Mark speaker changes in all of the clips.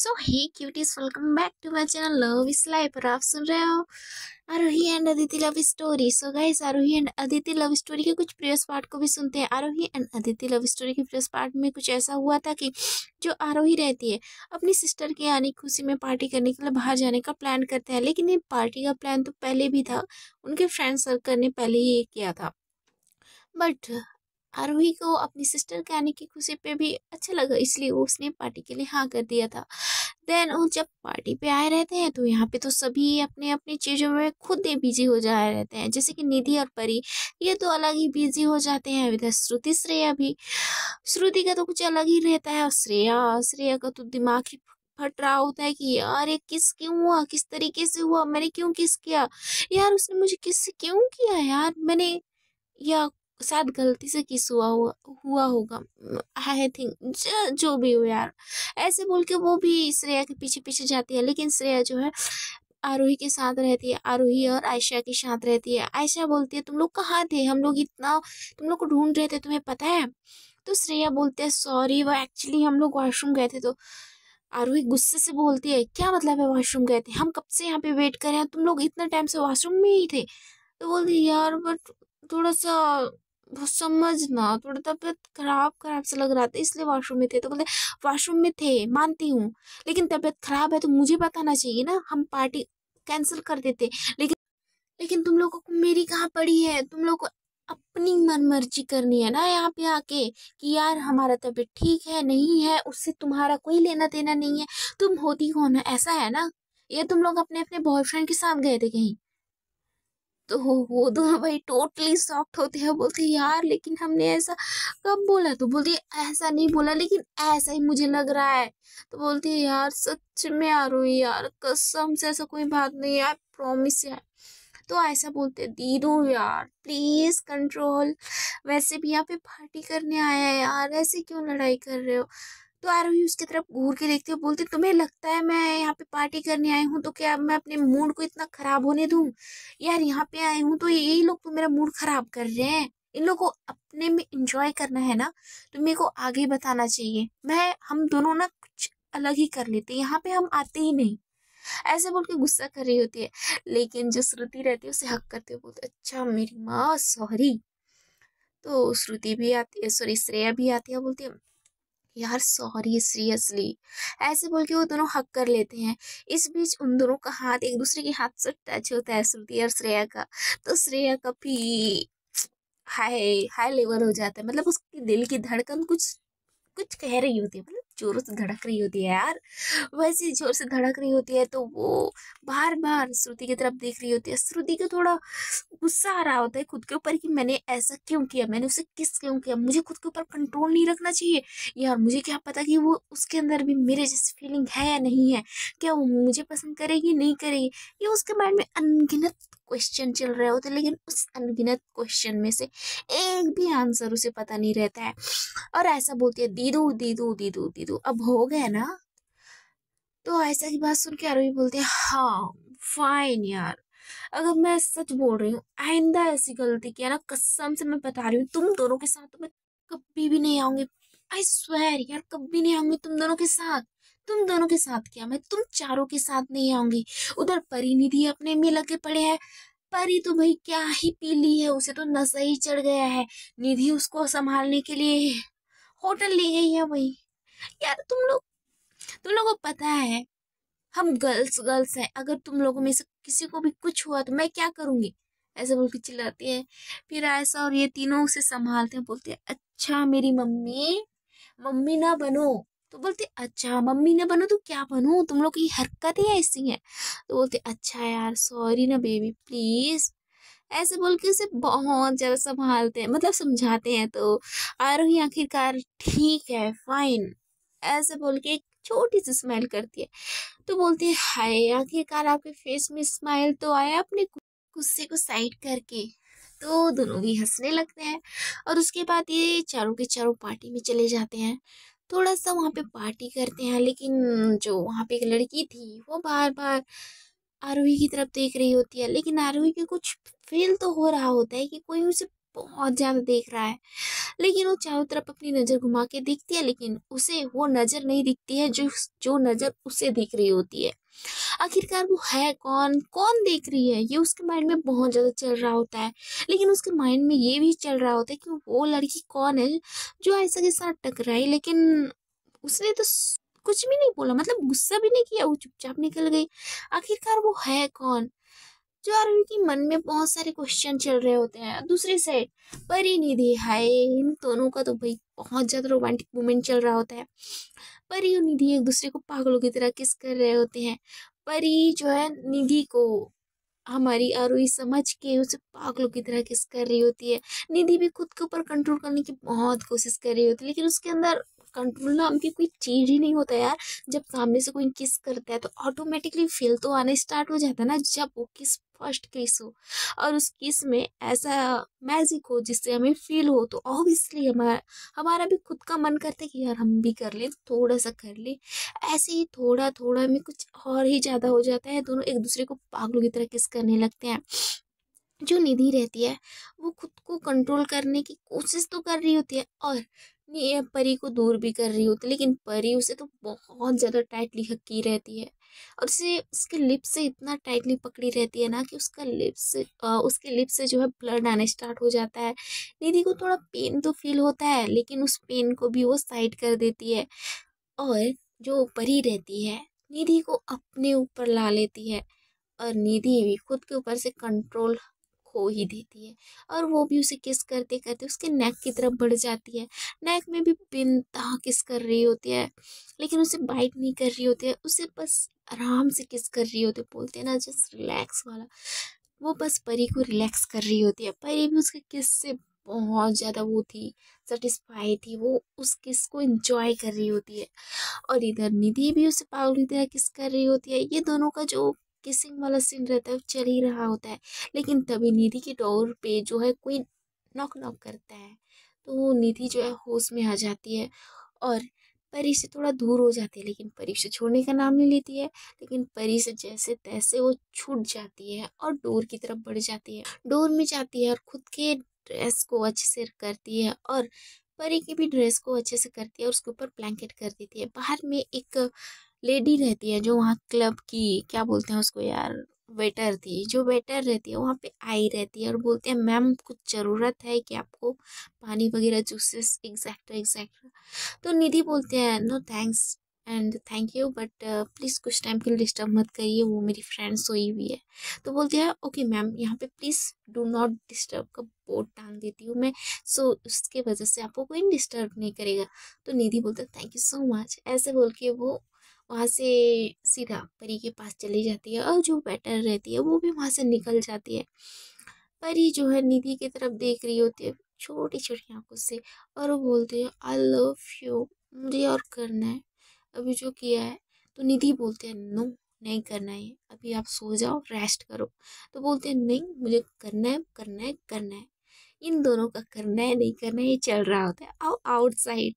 Speaker 1: So hey cuties welcome back to my channel love is life पर आप सुन रहे हो Aarohi and Aditi love story so guys Aarohi and Aditi love story के कुछ प्रियस पार्ट को भी सुनते हैं Aarohi and Aditi love story के प्रियस पार्ट में कुछ ऐसा हुआ था कि जो आरोही रहती है अपनी सिस्टर के यानी खुशी में पार्टी करने के लिए बाहर जाने का प्लान करते हैं लेकिन ये पार्टी का प्लान तो पहले भी था उनके फ्रेंड सर्कल ने पहले ही ये किया था बट आरोही को अपनी सिस्टर के आने की खुशी पे भी अच्छा लगा इसलिए उसने पार्टी के लिए हाँ कर दिया था देन वो जब पार्टी पे आए रहते हैं तो यहाँ पे तो सभी अपने अपने चीज़ों में खुद ही बिजी हो जाए रहते हैं जैसे कि निधि और परी ये तो अलग ही बिजी हो जाते हैं इधर श्रुति श्रेया भी श्रुति का तो कुछ अलग ही रहता है और श्रेया श्रेया का तो दिमाग ही फट रहा होता है कि यार ये किस क्यों हुआ किस तरीके से हुआ मैंने क्यों किस किया यार उसने मुझे किस क्यों किया यार मैंने या शायद गलती से किस हुआ हुआ हुआ होगा आई थिंक जो, जो भी हो यार ऐसे बोल के वो भी श्रेया के पीछे पीछे जाती है लेकिन श्रेया जो है आरोही के साथ रहती है आरोही और आयशा के साथ रहती है आयशा बोलती है तुम लोग कहाँ थे हम लोग इतना तुम लोग को ढूंढ रहे थे तुम्हें पता है तो श्रेया बोलते हैं सॉरी वो एक्चुअली हम लोग वॉशरूम गए थे तो आरोही गुस्से से बोलती है क्या मतलब है वॉशरूम गए थे हम कब से यहाँ पे वेट कर रहे हैं तुम लोग इतना टाइम से वॉशरूम में ही थे तो बोलती यार बट थोड़ा सा समझना थोड़ा तबियत खराब खराब से लग रहा था इसलिए वॉशरूम में थे तो बोलते वॉशरूम में थे मानती हूँ लेकिन तबियत खराब है तो मुझे बताना चाहिए ना हम पार्टी कैंसिल कर देते लेकिन लेकिन तुम लोगों को मेरी कहाँ पड़ी है तुम लोग को अपनी मन मर्जी करनी है ना यहाँ पे आके कि यार हमारा तबियत ठीक है नहीं है उससे तुम्हारा कोई लेना देना नहीं है तुम होती कौन है ऐसा है ना ये तुम लोग अपने अपने बॉयफ्रेंड के साथ गए थे कहीं तो वो दोनों तो हाँ भाई टोटली सॉफ्ट होते हैं बोलते यार लेकिन हमने ऐसा कब बोला तो बोलती ऐसा नहीं बोला लेकिन ऐसा ही मुझे लग रहा है तो बोलती है यार सच में आ रू यार कसम से ऐसा कोई बात नहीं यार प्रॉमिस यार तो ऐसा बोलते दीदू यार प्लीज़ कंट्रोल वैसे भी यहाँ पे पार्टी करने आया है यार ऐसे क्यों लड़ाई कर रहे हो तो आरोही उसकी तरफ घूर के देखते हुए बोलती तुम्हें लगता है मैं यहाँ पे पार्टी करने आई हूँ तो क्या मैं अपने मूड को इतना खराब होने दूँ यार यहाँ पे आई हूँ तो यही लोग तो मेरा मूड खराब कर रहे हैं इन लोगों को अपने में इंजॉय करना है ना तो मेरे को आगे बताना चाहिए मैं हम दोनों ना कुछ अलग ही कर लेते यहाँ पे हम आते ही नहीं ऐसे बोल के गुस्सा कर रही होती है लेकिन जो श्रुति रहती है उसे हक करते हुए बोलते अच्छा मेरी माँ सॉरी तो श्रुति भी आती है सॉरी श्रेया भी आती है बोलती है यार सॉरी सीरियसली ऐसे बोल के वो दोनों हक कर लेते हैं इस बीच उन दोनों का हाथ एक दूसरे के हाथ से टच होता है श्रुति और श्रेया का तो श्रेया का भी हाई हाई लेवल हो जाता है मतलब उसके दिल की धड़कन कुछ कुछ कह रही होती है मतलब जोरों से धड़क रही होती है यार वैसे जोर से धड़क रही होती है तो वो बार बार श्रुति की तरफ देख रही होती है श्रुति को थोड़ा गुस्सा आ रहा होता है खुद के ऊपर कि मैंने ऐसा क्यों किया मैंने उसे किस क्यों किया मुझे खुद के ऊपर कंट्रोल नहीं रखना चाहिए यार मुझे क्या पता कि वो उसके अंदर भी मेरे जैसी फीलिंग है या नहीं है क्या वो मुझे पसंद करेगी नहीं करेगी ये उसके माइंड में अनगिनत क्वेश्चन चल रहे होते लेकिन उस अनगिनत क्वेश्चन में से एक भी आंसर उसे पता नहीं रहता है और ऐसा बोलती है दीदू दीदू दीदू दीदू अब हो गए ना तो ऐसा की बात सुन के आरोही बोलते हैं हाँ फाइन यार अगर मैं सच बोल रही हूँ आइंदा ऐसी गलती किया ना कसम से मैं बता रही हूँ तुम दोनों के साथ तो मैं कभी भी नहीं आऊंगी आई स्वेर यार कभी नहीं आऊंगी तुम दोनों के साथ तुम दोनों के साथ क्या मैं तुम चारों के साथ नहीं आऊंगी उधर परिनिधि अपने में लगे पड़े हैं परी तो भाई क्या ही पी ली है उसे तो नशा ही चढ़ गया है निधि उसको संभालने के लिए होटल ले गई है भाई यार तुम लोग तुम लोगों को पता है हम गर्ल्स गर्ल्स हैं अगर तुम लोगों में से किसी को भी कुछ हुआ तो मैं क्या करूंगी ऐसे बोल के चिल्लाती है फिर ऐसा और ये तीनों उसे संभालते हैं बोलते हैं अच्छा मेरी मम्मी मम्मी ना बनो तो बोलते अच्छा मम्मी ना बनो तो क्या बनो तुम लोग की हरकतें ऐसी हैं तो बोलते अच्छा यार सॉरी ना बेबी प्लीज़ ऐसे बोल के उसे बहुत ज़्यादा संभालते हैं मतलब समझाते हैं तो आरोही आखिरकार ठीक है फाइन ऐसे बोल के एक छोटी सी स्माइल करती है तो बोलती है हाय आखिरकार आपके फेस में स्माइल तो आया अपने गुस्से को साइड करके तो दोनों भी हंसने लगते हैं और उसके बाद ये चारों के चारों पार्टी में चले जाते हैं थोड़ा सा वहाँ पे पार्टी करते हैं लेकिन जो वहाँ पे एक लड़की थी वो बार बार आरोही की तरफ देख रही होती है लेकिन आरोही के कुछ फील तो हो रहा होता है कि कोई उसे बहुत ज़्यादा देख रहा है लेकिन वो चारों तरफ अपनी नज़र घुमा के देखती है लेकिन उसे वो नज़र नहीं दिखती है जो जो नज़र उसे दिख रही होती है आखिरकार वो है कौन कौन देख रही है ये उसके माइंड में बहुत ज़्यादा चल रहा होता है लेकिन उसके माइंड में ये भी चल रहा होता है कि वो लड़की कौन है जो ऐसा के साथ टकराई लेकिन उसने तो कुछ भी नहीं बोला मतलब गुस्सा भी नहीं किया वो चुपचाप निकल गई आखिरकार वो है कौन जो आरवी के मन में बहुत सारे क्वेश्चन चल रहे होते हैं दूसरी साइड परिनिधि हाय इन दोनों का तो भाई बहुत ज़्यादा रोमांटिक मोमेंट चल रहा होता है परी और निधि एक दूसरे को पागलों की तरह किस कर रहे होते हैं परी जो है निधि को हमारी आरोही समझ के उसे पागलों की तरह किस कर रही होती है निधि भी खुद के ऊपर कंट्रोल करने की बहुत कोशिश कर रही होती है लेकिन उसके अंदर कंट्रोल नाम की कोई चीज़ ही नहीं होता यार जब सामने से कोई किस करता है तो ऑटोमेटिकली फील तो आना स्टार्ट हो जाता है ना जब वो किस फर्स्ट किस हो और उस किस में ऐसा मैजिक हो जिससे हमें फील हो तो ऑब्वियसली हमारा हमारा भी खुद का मन करता है कि यार हम भी कर लें थोड़ा सा कर लें ऐसे ही थोड़ा थोड़ा में कुछ और ही ज़्यादा हो जाता है दोनों एक दूसरे को पागलों की तरह किस करने लगते हैं जो निधि रहती है वो खुद को कंट्रोल करने की कोशिश तो कर रही होती है और नहीं परी को दूर भी कर रही होती लेकिन परी उसे तो बहुत ज़्यादा टाइटली हकी रहती है और उसे उसके लिप से इतना टाइटली पकड़ी रहती है ना कि उसका लिप्स उसके लिप्स से जो है ब्लड आने स्टार्ट हो जाता है निधि को थोड़ा पेन तो फील होता है लेकिन उस पेन को भी वो साइड कर देती है और जो परी रहती है निधि को अपने ऊपर ला लेती है और निधि भी खुद के ऊपर से कंट्रोल खो ही देती है और वो भी उसे किस करते करते उसके नेक की तरफ बढ़ जाती है नेक में भी बिनता किस कर रही होती है लेकिन उसे बाइट नहीं कर रही होती है उसे बस आराम से किस कर रही होती है बोलते हैं ना जस्ट रिलैक्स वाला वो बस परी को रिलैक्स कर रही होती है परी भी उसके किस से बहुत ज़्यादा वो थी सेटिस्फाई थी वो उस किस को इंजॉय कर रही होती है और इधर निधि भी उसे पागल की तरह किस कर रही होती है ये दोनों का जो किसिंग वाला सीन रहता है चल ही रहा होता है लेकिन तभी निधि की डोर पे जो है कोई नॉक नॉक करता है तो निधि जो है होश में आ जाती है और परी से थोड़ा दूर हो जाती है लेकिन परी से छोड़ने का नाम नहीं लेती है लेकिन परी से जैसे तैसे वो छूट जाती है और डोर की तरफ बढ़ जाती है डोर में जाती है और खुद के ड्रेस को अच्छे से करती है और परी की भी ड्रेस को अच्छे से करती है और उसके ऊपर ब्लैंकेट कर देती है बाहर में एक लेडी रहती है जो वहाँ क्लब की क्या बोलते हैं उसको यार वेटर थी जो वेटर रहती है वहाँ पे आई रहती है और बोलते हैं मैम कुछ ज़रूरत है कि आपको पानी वगैरह जूसेस एग्जैक्ट एग्जैक्ट तो निधि बोलते हैं no thanks and thank you but please कुछ टाइम के लिए डिस्टर्ब मत करिए वो मेरी फ्रेंड सोई हुई है तो बोलती है ओके मैम यहाँ पे प्लीज़ डू नॉट डिस्टर्ब का बोर्ड टांग देती हूँ मैं सो so, उसके वजह से आपको कोई डिस्टर्ब नहीं करेगा तो निधि बोलता थैंक यू सो मच ऐसे बोल के वो वहाँ से सीधा परी के पास चली जाती है और जो बैटर रहती है वो भी वहाँ से निकल जाती है परी जो है निधि की तरफ देख रही होती है छोटी छोटी आंखों से और वो बोलती है आई लव यू मुझे और करना है अभी जो किया है तो निधि बोलते हैं नो नहीं करना है अभी आप सो जाओ रेस्ट करो तो बोलते हैं नहीं मुझे करना है करना है करना है इन दोनों का करना है नहीं करना है ये चल रहा होता है और आउटसाइड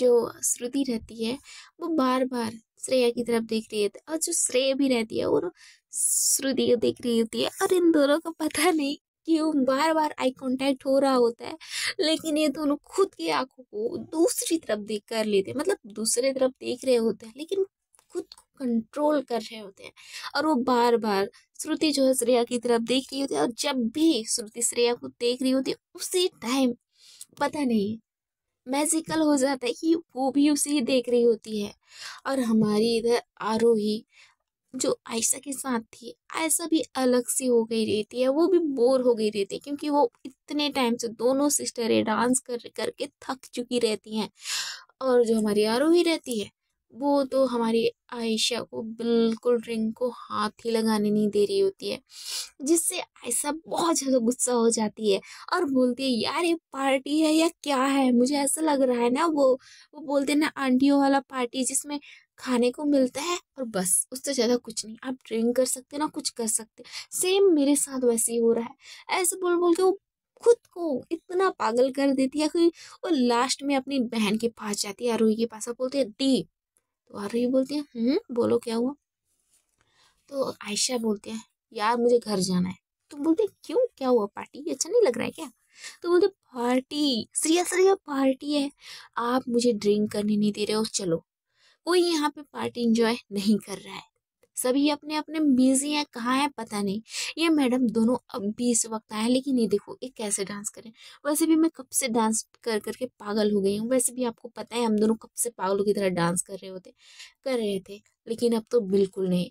Speaker 1: जो श्रुति रहती है वो बार बार श्रेया की तरफ देख रही होती है और जो श्रेय भी रहती है वो श्रुति को देख रही होती है और इन दोनों का पता नहीं क्यों बार बार आई कांटेक्ट हो रहा होता है लेकिन ये दोनों खुद की आंखों को दूसरी तरफ देख कर लेते हैं मतलब दूसरे तरफ देख रहे होते हैं लेकिन खुद को कंट्रोल कर रहे होते हैं और वो बार बार श्रुति जो है श्रेया की तरफ देख रही होती है और जब भी श्रुति श्रेया को देख रही होती है उसी टाइम पता नहीं मैजिकल हो जाता है कि वो भी उसे देख रही होती है और हमारी इधर आरोही जो आयशा के साथ थी आयशा भी अलग सी हो गई रहती है वो भी बोर हो गई रहती है क्योंकि वो इतने टाइम से दोनों सिस्टरें डांस कर करके थक चुकी रहती हैं और जो हमारी आरोही रहती है वो तो हमारी आयशा को बिल्कुल रिंग को हाथ ही लगाने नहीं दे रही होती है जिससे ऐसा बहुत ज़्यादा गुस्सा हो जाती है और बोलती है यार ये पार्टी है या क्या है मुझे ऐसा लग रहा है ना वो वो बोलते हैं ना आंटियों वाला पार्टी जिसमें खाने को मिलता है और बस उससे ज़्यादा कुछ नहीं आप ड्रिंक कर सकते ना कुछ कर सकते सेम मेरे साथ वैसे ही हो रहा है ऐसे बोल बोल के वो खुद को इतना पागल कर देती है कि वो लास्ट में अपनी बहन के पास जाती है आरोही के पास और बोलती है दी तो रही बोलती हैं हम्म, बोलो क्या हुआ तो आयशा बोलते हैं यार मुझे घर जाना है तो बोलते क्यों क्या हुआ पार्टी अच्छा नहीं लग रहा है क्या तो बोलते पार्टी सीरियस सीरियस पार्टी है आप मुझे ड्रिंक करने नहीं दे रहे हो चलो कोई यहाँ पे पार्टी इंजॉय नहीं कर रहा है सभी अपने अपने बिजी हैं कहाँ हैं पता नहीं ये मैडम दोनों अब भी इस वक्त आए हैं लेकिन ये देखो ये कैसे डांस करें वैसे भी मैं कब से डांस कर करके पागल हो गई हूँ वैसे भी आपको पता है हम दोनों कब से पागलों की तरह डांस कर रहे होते कर रहे थे लेकिन अब तो बिल्कुल नहीं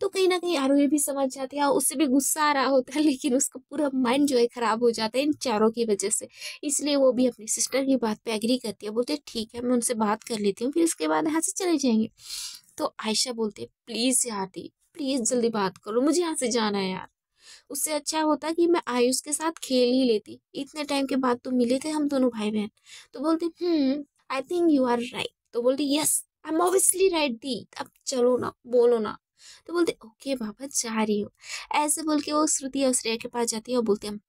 Speaker 1: तो कहीं ना कहीं यार ये भी समझ जाती है उससे भी गुस्सा आ रहा होता है लेकिन उसका पूरा माइंड जो है ख़राब हो जाता है इन चारों की वजह से इसलिए वो भी अपनी सिस्टर की बात पे एग्री करती है बोलते ठीक है मैं उनसे बात कर लेती हूँ फिर उसके बाद यहाँ से चले जाएंगे तो आयशा बोलते प्लीज़ यार दी प्लीज़ जल्दी बात करो मुझे यहाँ से जाना है यार उससे अच्छा होता कि मैं आयुष के साथ खेल ही लेती इतने टाइम के बाद तो मिले थे हम दोनों भाई बहन तो बोलते I think you are right तो बोलती yes I am obviously right दी अब चलो ना बोलो ना तो बोलते ओके बाबा जा रही हो ऐसे बोल के वो श्रुति और श्रेया के पास जाती है और बोलते हम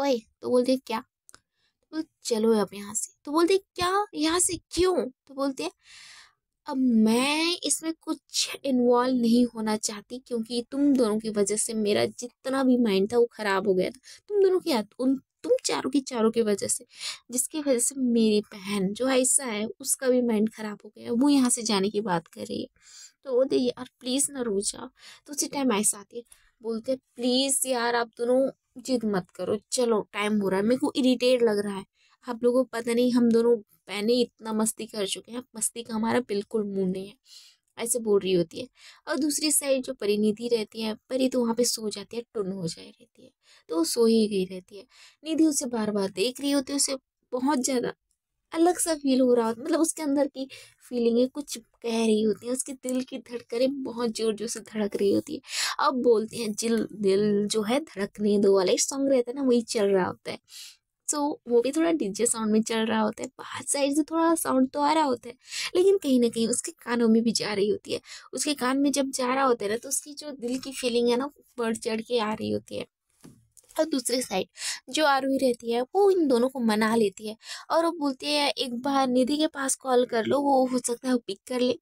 Speaker 1: ओए तो बोलते क्या तो बोलते चलो अब यहाँ से तो बोलते क्या यहाँ से क्यों तो बोलते अब मैं इसमें कुछ इन्वॉल्व नहीं होना चाहती क्योंकि तुम दोनों की वजह से मेरा जितना भी माइंड था वो ख़राब हो गया था तुम दोनों की याद उन तुम चारों की चारों की वजह से जिसकी वजह से मेरी बहन जो ऐसा है उसका भी माइंड ख़राब हो गया वो यहाँ से जाने की बात कर रही है तो वो दे यार प्लीज़ ना रो जाओ तो उसी टाइम ऐसा आती है बोलते प्लीज़ यार आप दोनों जिद मत करो चलो टाइम हो रहा है मेरे को इरीटेट लग रहा है आप लोगों को पता नहीं हम दोनों पहने इतना मस्ती कर चुके हैं मस्ती का हमारा बिल्कुल मूड नहीं है ऐसे बोल रही होती है और दूसरी साइड जो परिनिधि रहती है परी तो वहाँ पे सो जाती है टुन हो जाए रहती है तो वो सो ही गई रहती है निधि उसे बार बार देख रही होती है उसे बहुत ज़्यादा अलग सा फील हो रहा होता मतलब उसके अंदर की फीलिंगें कुछ कह रही होती हैं उसके दिल की धड़कनें बहुत जोर जोर से धड़क रही होती है अब बोलते हैं जिल दिल जो है धड़कने दो वाला एक सॉन्ग रहता है ना वही चल रहा होता है सो तो so, वो भी थोड़ा डीजे साउंड में चल रहा होता है बाहर साइड से थोड़ा साउंड तो आ रहा होता है लेकिन कहीं ना कहीं उसके कानों में भी जा रही होती है उसके कान में जब जा रहा होता है ना तो उसकी जो दिल की फीलिंग है ना बढ़ चढ़ के आ रही होती है और दूसरी साइड जो आरोही रहती है वो इन दोनों को मना लेती है और वो बोलती है एक बार निधि के पास कॉल कर लो वो हो सकता है वो पिक कर ले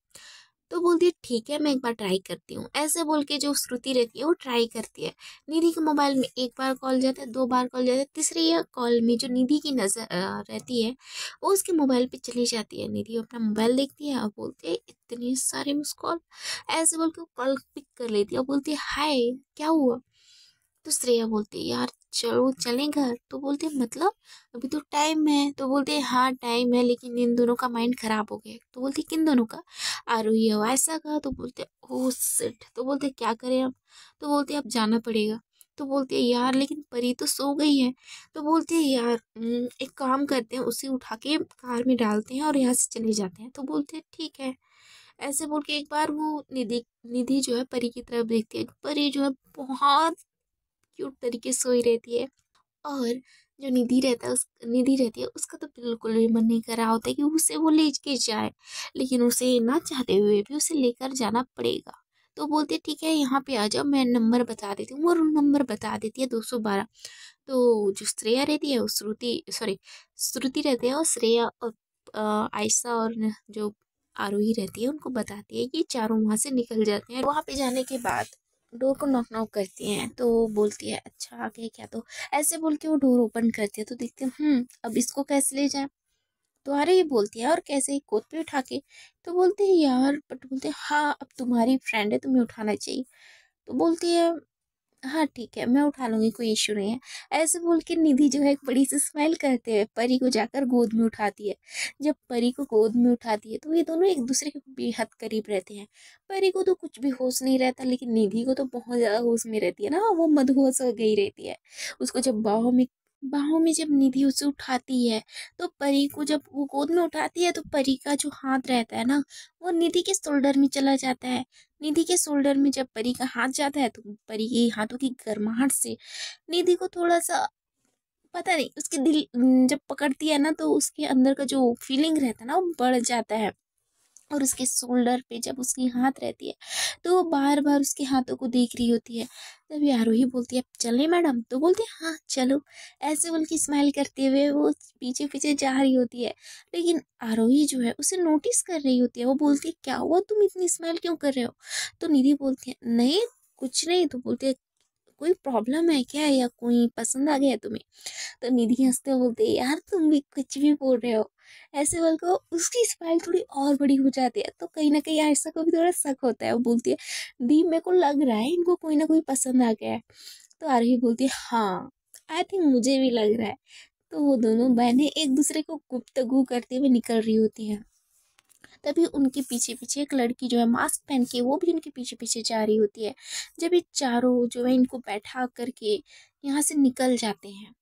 Speaker 1: तो बोलती है ठीक है मैं एक बार ट्राई करती हूँ ऐसे बोल के जो श्रुति रहती है वो ट्राई करती है निधि के मोबाइल में एक बार कॉल जाता है दो बार कॉल जाता है तीसरी कॉल में जो निधि की नज़र रहती है वो उसके मोबाइल पर चली जाती है निधि अपना मोबाइल देखती है और बोलती है इतने सारे मिस कॉल ऐसे बोल के कॉल पिक कर लेती है और बोलती है हाय क्या हुआ तो श्रेया बोलती है यार चलो चलें घर तो बोलते मतलब अभी तो टाइम है तो बोलते हाँ टाइम है लेकिन इन दोनों का माइंड ख़राब हो गया तो बोलते किन दोनों का आरोही आवाज ऐसा का तो बोलते ओ सिट तो बोलते क्या करें अब तो बोलते अब जाना पड़ेगा तो बोलते यार लेकिन परी तो सो गई है तो बोलते हैं यार एक काम करते हैं उसे उठा के कार में डालते हैं और यहाँ से चले जाते हैं तो बोलते हैं ठीक है ऐसे बोल के एक बार वो निधि निधि जो है परी की तरफ देखती है परी जो है बहुत क्यूट तरीके से सोई रहती है और जो निधि रहता है उस निधि रहती है उसका तो बिल्कुल भी मन नहीं कर रहा होता है कि उसे वो ले के जाए लेकिन उसे ना चाहते हुए भी उसे लेकर जाना पड़ेगा तो बोलते ठीक है यहाँ पे आ जाओ मैं नंबर बता देती हूँ और नंबर बता देती है दो सौ बारह तो जो श्रेया रहती है श्रुति सॉरी श्रुति रहती है और श्रेया और आयशा और जो आरोही रहती है उनको बताती है कि चारों वहाँ से निकल जाते हैं वहाँ पे जाने के बाद डोर को नॉक नॉक करती हैं तो बोलती है अच्छा आ गया क्या तो ऐसे बोल के वो डोर ओपन करती है तो देखते हैं हम्म, अब इसको कैसे ले जाए तो अरे ये बोलती है और कैसे कोत पे उठा के तो बोलते हैं यार बट बोलते हैं हाँ अब तुम्हारी फ्रेंड है तुम्हें उठाना चाहिए तो बोलती है हाँ ठीक है मैं उठा लूँगी कोई इशू नहीं है ऐसे बोल के निधि जो है एक बड़ी सी स्माइल करते हुए परी को जाकर गोद में उठाती है जब परी को गोद में उठाती है तो ये दोनों एक दूसरे के बेहद करीब रहते हैं परी को तो कुछ भी होश नहीं रहता लेकिन निधि को तो बहुत ज़्यादा होश में रहती है ना वो मदहोश हो गई रहती है उसको जब बाहों में बाहों में जब निधि उसे उठाती है तो परी को जब वो गोद में उठाती है तो परी का जो हाथ रहता है ना वो निधि के शोल्डर में चला जाता है निधि के शोल्डर में जब परी का हाथ जाता है तो परी के हाथों की गर्माहट से निधि को थोड़ा सा पता नहीं उसके दिल जब पकड़ती है ना तो उसके अंदर का जो फीलिंग रहता है ना वो बढ़ जाता है और उसके शोल्डर पे जब उसकी हाथ रहती है तो वो बार बार उसके हाथों को देख रही होती है तभी आरोही बोलती है चले मैडम तो बोलते हैं हाँ चलो ऐसे बोल के स्माइल करते हुए वो पीछे पीछे जा रही होती है लेकिन आरोही जो है उसे नोटिस कर रही होती है वो बोलती है क्या हुआ तुम इतनी स्माइल क्यों कर रहे हो तो निधि बोलती है नहीं कुछ नहीं तो बोलते है कोई प्रॉब्लम है क्या या कोई पसंद आ गया तुम्हें तो निधि हंसते बोलते यार तुम भी कुछ भी बोल रहे हो ऐसे बोल को उसकी स्माइल थोड़ी और बड़ी हो जाती है तो कहीं ना कहीं आयशा को भी थोड़ा शक होता है वो बोलती है दी मेरे को लग रहा है इनको कोई ना कोई पसंद आ गया है तो आरही बोलती है हाँ आई थिंक मुझे भी लग रहा है तो वो दोनों बहनें एक दूसरे को गुप्तगु करते हुए निकल रही होती हैं तभी उनके पीछे पीछे एक लड़की जो है मास्क पहन के वो भी उनके पीछे पीछे जा रही होती है जब ये चारों जो है इनको बैठा करके यहाँ से निकल जाते हैं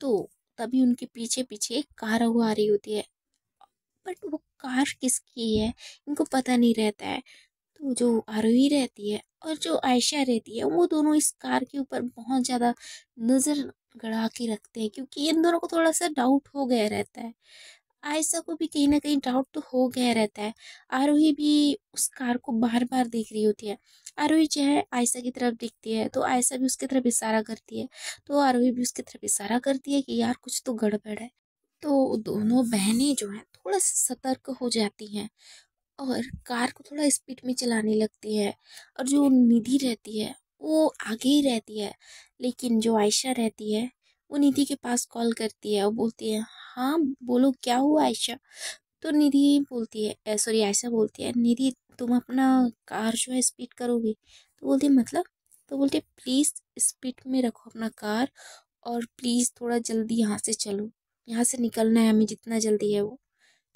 Speaker 1: तो तभी उनके पीछे पीछे एक कार वो आ रही होती है बट वो कार किसकी है इनको पता नहीं रहता है तो जो आरोही रहती है और जो आयशा रहती है वो दोनों इस कार के ऊपर बहुत ज़्यादा नज़र गड़ा के रखते हैं क्योंकि इन दोनों को थोड़ा सा डाउट हो गया रहता है आयशा को भी कहीं ना कहीं डाउट तो हो गया रहता है आरोही भी उस कार को बार बार देख रही होती है आरोही जो है आयशा की तरफ दिखती है तो आयशा भी उसकी तरफ इशारा करती है तो आरोही भी उसकी तरफ इशारा करती है कि यार कुछ तो गड़बड़ है तो दोनों बहनें जो हैं थोड़ा सा सतर्क हो जाती हैं और कार को थोड़ा स्पीड में चलाने लगती है और जो निधि रहती है वो आगे ही रहती है लेकिन जो आयशा रहती है वो निधि के पास कॉल करती है और बोलती है हाँ बोलो क्या हुआ आयशा तो निधि बोलती है सॉरी आयशा बोलती है निधि तुम अपना कार जो है स्पीड करोगे तो बोलती मतलब तो बोलते प्लीज़ स्पीड में रखो अपना कार और प्लीज़ थोड़ा जल्दी यहाँ से चलो यहाँ से निकलना है हमें जितना जल्दी है वो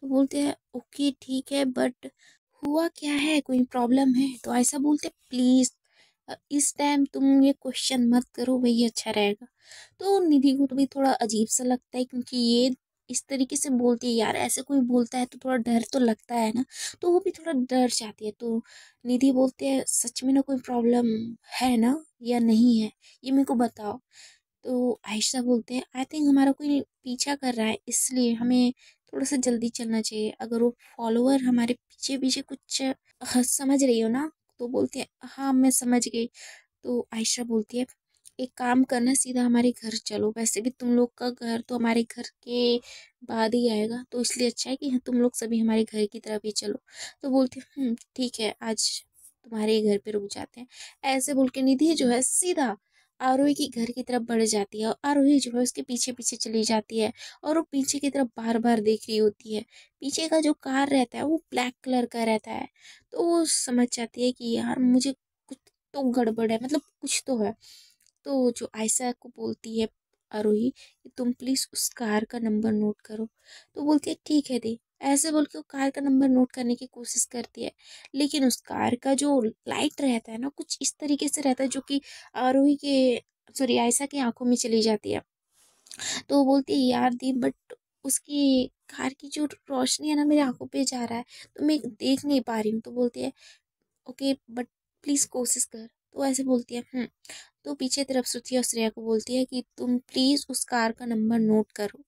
Speaker 1: तो बोलते हैं ओके ठीक है बट हुआ क्या है कोई प्रॉब्लम है तो ऐसा बोलते प्लीज़ इस टाइम तुम ये क्वेश्चन मत करो वही अच्छा रहेगा तो निधि को तो भी थोड़ा अजीब सा लगता है क्योंकि ये इस तरीके से बोलती है यार ऐसे कोई बोलता है तो थोड़ा डर तो लगता है ना तो वो भी थोड़ा डर जाती है तो निधि बोलते हैं सच में ना कोई प्रॉब्लम है ना या नहीं है ये मेरे को बताओ तो आयशा बोलते हैं आई थिंक हमारा कोई पीछा कर रहा है इसलिए हमें थोड़ा सा जल्दी चलना चाहिए अगर वो फॉलोअर हमारे पीछे पीछे कुछ समझ रही हो ना तो बोलते हैं हाँ मैं समझ गई तो आयशा बोलती है एक काम करना सीधा हमारे घर चलो वैसे भी तुम लोग का घर तो हमारे घर के बाद ही आएगा तो इसलिए अच्छा है कि हाँ, तुम लोग सभी हमारे घर की तरफ ही चलो तो बोलती हूँ हम्म, ठीक है आज तुम्हारे घर पे रुक जाते हैं ऐसे बोल के निधि जो है सीधा आरोही की घर की तरफ बढ़ जाती है और आरोही जो है उसके पीछे पीछे चली जाती है और वो पीछे की तरफ बार बार देख रही होती है पीछे का जो कार रहता है वो ब्लैक कलर का रहता है तो वो समझ जाती है कि यार मुझे कुछ तो गड़बड़ है मतलब कुछ तो है तो जो आयशा को बोलती है आरोही कि तुम प्लीज़ उस कार का नंबर नोट करो तो बोलती है ठीक है दे ऐसे बोल के वो कार का नंबर नोट करने की कोशिश करती है लेकिन उस कार का जो लाइट रहता है ना कुछ इस तरीके से रहता है जो कि आरोही के सॉरी आयशा की आंखों में चली जाती है तो वो बोलती है यार दी बट उसकी कार की जो रोशनी है ना मेरी आंखों पे जा रहा है तो मैं देख नहीं पा रही हूँ तो बोलती है ओके बट प्लीज़ कोशिश कर तो ऐसे बोलती है हम्म। तो पीछे तरफ श्रुति और श्रेया को बोलती है कि तुम प्लीज़ उस कार का नंबर नोट करो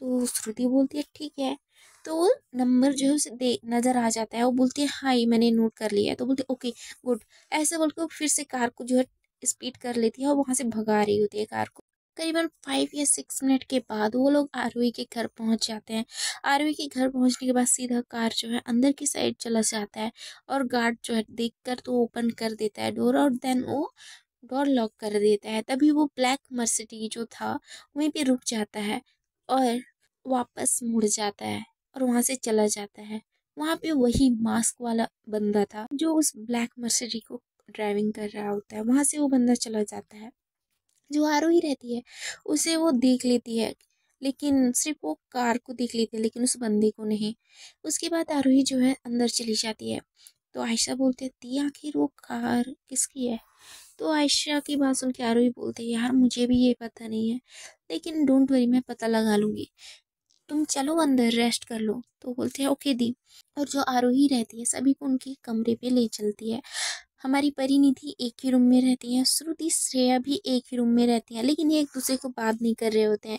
Speaker 1: तो श्रुति बोलती है ठीक है तो नंबर जो है उसे दे नज़र आ जाता है वो बोलती है हाँ मैंने नोट कर लिया है तो बोलती है ओके गुड ऐसे बोल के वो फिर से कार को जो है स्पीड कर लेती है और वहाँ से भगा रही होती है कार को करीबन फाइव या सिक्स मिनट के बाद वो लोग आरवी e के घर पहुंच जाते हैं आरवी e के घर पहुंचने के बाद सीधा कार जो है अंदर की साइड चला जाता है और गार्ड जो है देख कर तो ओपन कर देता है डोर और देन वो डोर लॉक कर देता है तभी वो ब्लैक मर्सिडी जो था वहीं पे रुक जाता है और वापस मुड़ जाता है और वहाँ से चला जाता है वहाँ पे वही मास्क वाला बंदा था जो उस ब्लैक मर्सिडीज को ड्राइविंग कर रहा होता है वहाँ से वो बंदा चला जाता है जो आरोही रहती है उसे वो देख लेती है लेकिन सिर्फ वो कार को देख लेती है लेकिन उस बंदे को नहीं उसके बाद आरोही जो है अंदर चली जाती है तो आयशा बोलते हैं दी आखिर वो कार किसकी है तो आयशा की बात सुन के आरोही बोलते हैं यार मुझे भी ये पता नहीं है लेकिन डोंट वरी मैं पता लगा लूँगी तुम चलो अंदर रेस्ट कर लो तो बोलते हैं ओके दी और जो आरोही रहती है सभी को उनके कमरे पे ले चलती है हमारी परिनिधि एक ही रूम में रहती हैं श्रुति श्रेया भी एक ही रूम में रहती हैं लेकिन ये एक दूसरे को बात नहीं कर रहे होते हैं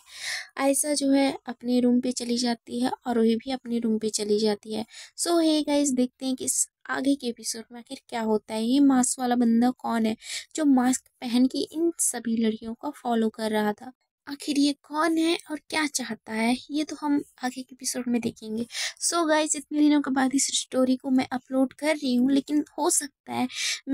Speaker 1: आयसा जो है अपने रूम पे चली जाती है और वही भी अपने रूम पे चली जाती है सो हे गाइस देखते हैं कि इस आगे के एपिसोड में आखिर क्या होता है ये मास्क वाला बंदा कौन है जो मास्क पहन के इन सभी लड़कियों का फॉलो कर रहा था आखिर ये कौन है और क्या चाहता है ये तो हम आगे के एपिसोड में देखेंगे सो so गाइज इतने दिनों के बाद इस स्टोरी को मैं अपलोड कर रही हूँ लेकिन हो सकता है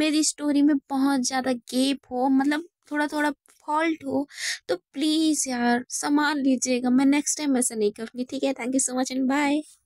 Speaker 1: मेरी स्टोरी में बहुत ज़्यादा गेप हो मतलब थोड़ा थोड़ा फॉल्ट हो तो प्लीज़ यार संभाल लीजिएगा मैं नेक्स्ट टाइम ऐसा नहीं करूँगी ठीक है thank you so much and bye